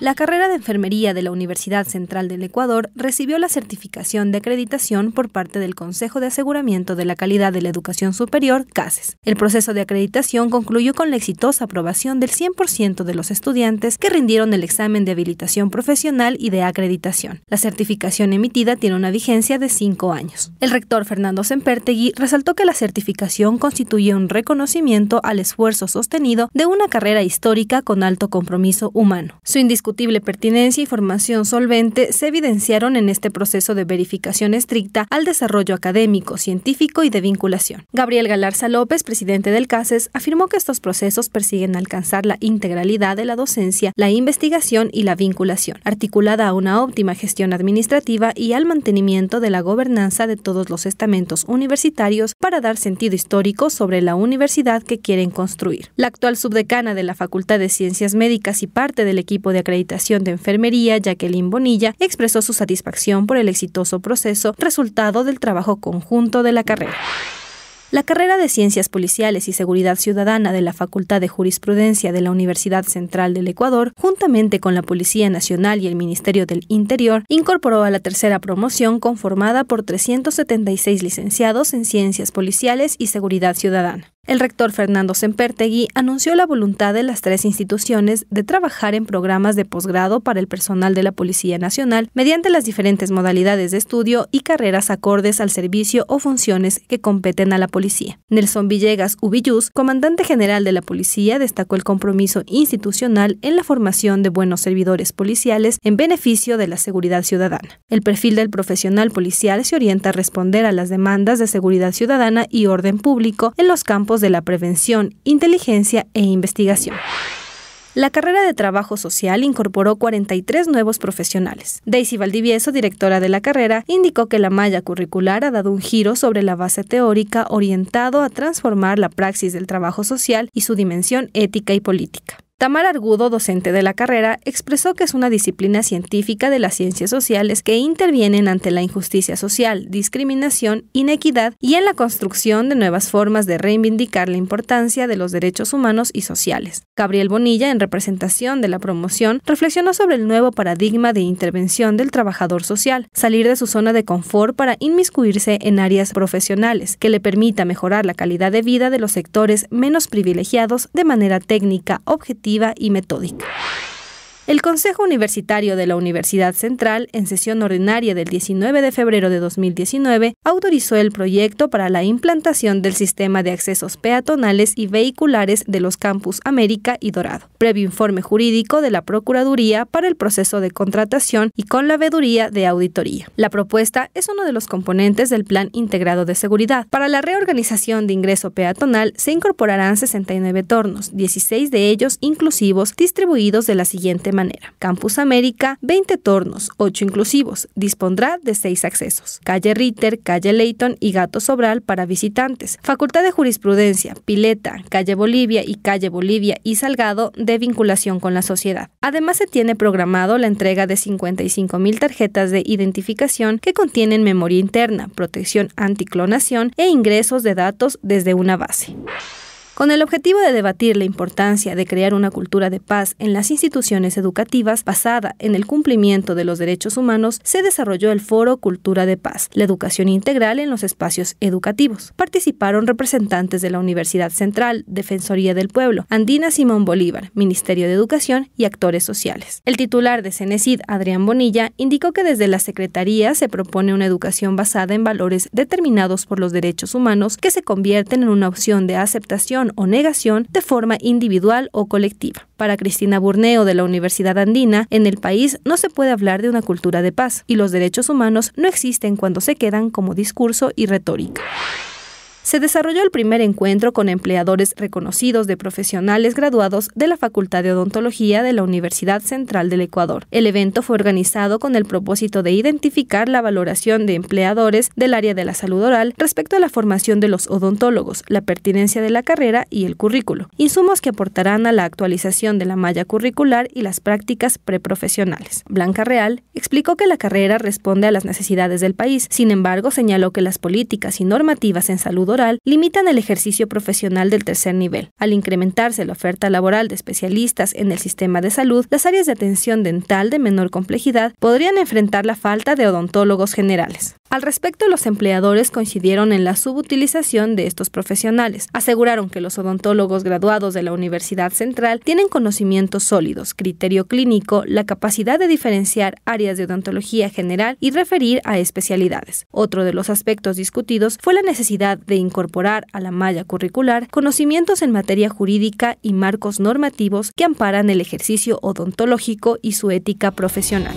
La carrera de enfermería de la Universidad Central del Ecuador recibió la certificación de acreditación por parte del Consejo de Aseguramiento de la Calidad de la Educación Superior, CASES. El proceso de acreditación concluyó con la exitosa aprobación del 100% de los estudiantes que rindieron el examen de habilitación profesional y de acreditación. La certificación emitida tiene una vigencia de cinco años. El rector Fernando Sempertegui resaltó que la certificación constituye un reconocimiento al esfuerzo sostenido de una carrera histórica con alto compromiso humano. Su pertinencia y formación solvente se evidenciaron en este proceso de verificación estricta al desarrollo académico, científico y de vinculación. Gabriel Galarza López, presidente del CASES, afirmó que estos procesos persiguen alcanzar la integralidad de la docencia, la investigación y la vinculación, articulada a una óptima gestión administrativa y al mantenimiento de la gobernanza de todos los estamentos universitarios para dar sentido histórico sobre la universidad que quieren construir. La actual subdecana de la Facultad de Ciencias Médicas y parte del equipo de acreditación de enfermería, Jacqueline Bonilla, expresó su satisfacción por el exitoso proceso resultado del trabajo conjunto de la carrera. La carrera de Ciencias Policiales y Seguridad Ciudadana de la Facultad de Jurisprudencia de la Universidad Central del Ecuador, juntamente con la Policía Nacional y el Ministerio del Interior, incorporó a la tercera promoción conformada por 376 licenciados en Ciencias Policiales y Seguridad Ciudadana. El rector Fernando Sempertegui anunció la voluntad de las tres instituciones de trabajar en programas de posgrado para el personal de la Policía Nacional mediante las diferentes modalidades de estudio y carreras acordes al servicio o funciones que competen a la policía. Nelson Villegas Ubilluz, comandante general de la policía, destacó el compromiso institucional en la formación de buenos servidores policiales en beneficio de la seguridad ciudadana. El perfil del profesional policial se orienta a responder a las demandas de seguridad ciudadana y orden público en los campos de la prevención, inteligencia e investigación. La carrera de trabajo social incorporó 43 nuevos profesionales. Daisy Valdivieso, directora de la carrera, indicó que la malla curricular ha dado un giro sobre la base teórica orientado a transformar la praxis del trabajo social y su dimensión ética y política. Tamar Argudo, docente de la carrera, expresó que es una disciplina científica de las ciencias sociales que intervienen ante la injusticia social, discriminación, inequidad y en la construcción de nuevas formas de reivindicar la importancia de los derechos humanos y sociales. Gabriel Bonilla, en representación de la promoción, reflexionó sobre el nuevo paradigma de intervención del trabajador social, salir de su zona de confort para inmiscuirse en áreas profesionales que le permita mejorar la calidad de vida de los sectores menos privilegiados de manera técnica, objetiva y metódica. El Consejo Universitario de la Universidad Central, en sesión ordinaria del 19 de febrero de 2019, autorizó el proyecto para la implantación del sistema de accesos peatonales y vehiculares de los campus América y Dorado, previo informe jurídico de la Procuraduría para el proceso de contratación y con la veduría de auditoría. La propuesta es uno de los componentes del Plan Integrado de Seguridad. Para la reorganización de ingreso peatonal se incorporarán 69 tornos, 16 de ellos inclusivos, distribuidos de la siguiente manera. Campus América, 20 tornos, 8 inclusivos, dispondrá de 6 accesos. Calle Ritter, Calle Leighton y Gato Sobral para visitantes. Facultad de Jurisprudencia, Pileta, Calle Bolivia y Calle Bolivia y Salgado de vinculación con la sociedad. Además se tiene programado la entrega de 55 mil tarjetas de identificación que contienen memoria interna, protección anticlonación e ingresos de datos desde una base. Con el objetivo de debatir la importancia de crear una cultura de paz en las instituciones educativas basada en el cumplimiento de los derechos humanos, se desarrolló el Foro Cultura de Paz, la educación integral en los espacios educativos. Participaron representantes de la Universidad Central, Defensoría del Pueblo, Andina Simón Bolívar, Ministerio de Educación y actores sociales. El titular de CENESID, Adrián Bonilla, indicó que desde la Secretaría se propone una educación basada en valores determinados por los derechos humanos que se convierten en una opción de aceptación o negación de forma individual o colectiva. Para Cristina Burneo de la Universidad Andina, en el país no se puede hablar de una cultura de paz y los derechos humanos no existen cuando se quedan como discurso y retórica se desarrolló el primer encuentro con empleadores reconocidos de profesionales graduados de la Facultad de Odontología de la Universidad Central del Ecuador. El evento fue organizado con el propósito de identificar la valoración de empleadores del área de la salud oral respecto a la formación de los odontólogos, la pertinencia de la carrera y el currículo, insumos que aportarán a la actualización de la malla curricular y las prácticas preprofesionales. Blanca Real explicó que la carrera responde a las necesidades del país, sin embargo señaló que las políticas y normativas en salud limitan el ejercicio profesional del tercer nivel. Al incrementarse la oferta laboral de especialistas en el sistema de salud, las áreas de atención dental de menor complejidad podrían enfrentar la falta de odontólogos generales. Al respecto, los empleadores coincidieron en la subutilización de estos profesionales. Aseguraron que los odontólogos graduados de la Universidad Central tienen conocimientos sólidos, criterio clínico, la capacidad de diferenciar áreas de odontología general y referir a especialidades. Otro de los aspectos discutidos fue la necesidad de incorporar a la malla curricular conocimientos en materia jurídica y marcos normativos que amparan el ejercicio odontológico y su ética profesional.